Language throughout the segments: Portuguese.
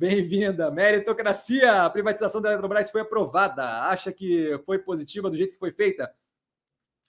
Bem-vinda. Meritocracia, a privatização da Eletrobras foi aprovada. Acha que foi positiva do jeito que foi feita?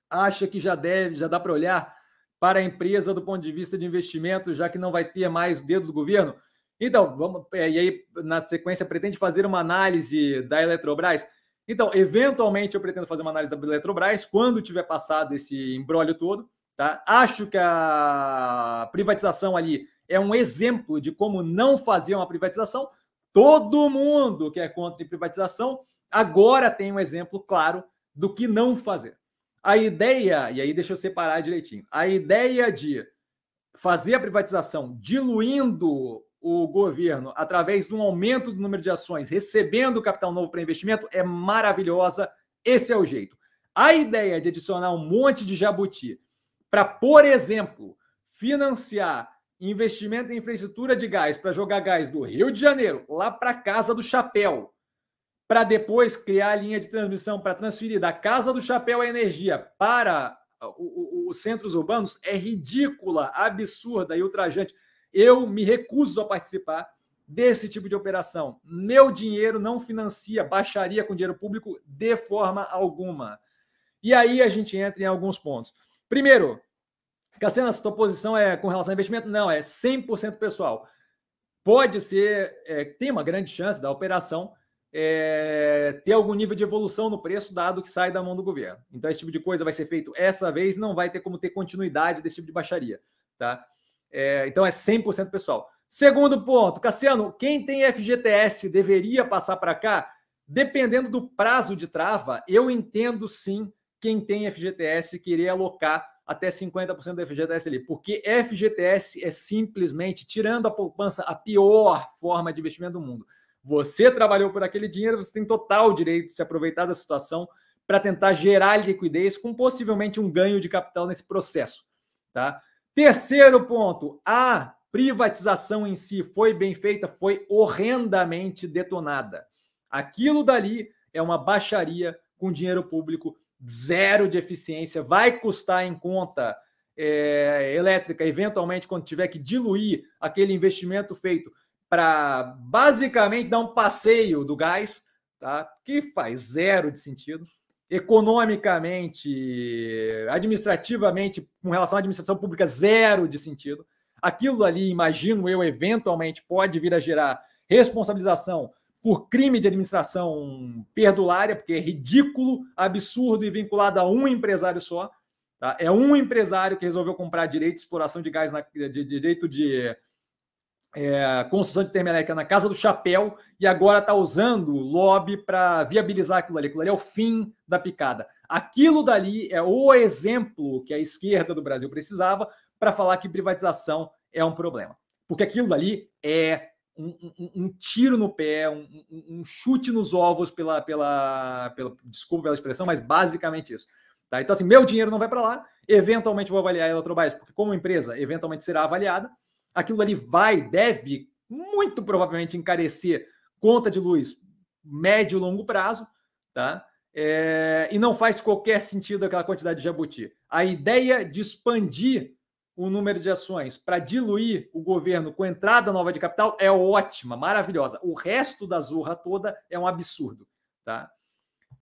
Acha que já deve, já dá para olhar para a empresa do ponto de vista de investimento, já que não vai ter mais o dedo do governo? Então, vamos, é, e aí, na sequência, pretende fazer uma análise da Eletrobras? Então, eventualmente eu pretendo fazer uma análise da Eletrobras quando tiver passado esse embrólio todo. Tá? Acho que a privatização ali é um exemplo de como não fazer uma privatização. Todo mundo que é contra a privatização agora tem um exemplo claro do que não fazer. A ideia, e aí deixa eu separar direitinho, a ideia de fazer a privatização diluindo o governo através de um aumento do número de ações, recebendo capital novo para investimento, é maravilhosa. Esse é o jeito. A ideia de adicionar um monte de jabuti para, por exemplo, financiar investimento em infraestrutura de gás para jogar gás do Rio de Janeiro lá para a Casa do Chapéu, para depois criar a linha de transmissão para transferir da Casa do Chapéu a energia para os centros urbanos é ridícula, absurda e ultrajante. Eu me recuso a participar desse tipo de operação. Meu dinheiro não financia baixaria com dinheiro público de forma alguma. E aí a gente entra em alguns pontos. Primeiro, Cassena, sua posição é com relação ao investimento? Não, é 100% pessoal. Pode ser, é, tem uma grande chance da operação é, ter algum nível de evolução no preço, dado que sai da mão do governo. Então, esse tipo de coisa vai ser feito essa vez, não vai ter como ter continuidade desse tipo de baixaria. Tá? É, então, é 100% pessoal. Segundo ponto, Cassiano, quem tem FGTS deveria passar para cá? Dependendo do prazo de trava, eu entendo sim quem tem FGTS querer alocar até 50% do FGTS ali, porque FGTS é simplesmente, tirando a poupança, a pior forma de investimento do mundo. Você trabalhou por aquele dinheiro, você tem total direito de se aproveitar da situação para tentar gerar liquidez com possivelmente um ganho de capital nesse processo, tá? Terceiro ponto, a privatização em si foi bem feita, foi horrendamente detonada. Aquilo dali é uma baixaria com dinheiro público zero de eficiência, vai custar em conta é, elétrica, eventualmente, quando tiver que diluir aquele investimento feito para basicamente dar um passeio do gás, tá? que faz zero de sentido. Economicamente, administrativamente, com relação à administração pública, zero de sentido. Aquilo ali, imagino eu, eventualmente pode vir a gerar responsabilização por crime de administração perdulária, porque é ridículo, absurdo e vinculado a um empresário só. Tá? É um empresário que resolveu comprar direito de exploração de gás, na, de, direito de é, construção de termelétrica na Casa do Chapéu e agora está usando lobby para viabilizar aquilo ali. Aquilo ali é o fim da picada. Aquilo dali é o exemplo que a esquerda do Brasil precisava para falar que privatização é um problema. Porque aquilo dali é um, um, tiro no pé, um, um, chute nos ovos pela, pela, pela, desculpa pela expressão, mas basicamente isso. Tá? Então, assim, meu dinheiro não vai para lá, eventualmente vou avaliar a Eletrobras, porque como empresa, eventualmente será avaliada, aquilo ali vai, deve, muito provavelmente encarecer conta de luz médio e longo prazo, tá? É, e não faz qualquer sentido aquela quantidade de jabuti. A ideia de expandir o número de ações para diluir o governo com entrada nova de capital é ótima, maravilhosa. O resto da zorra toda é um absurdo, tá?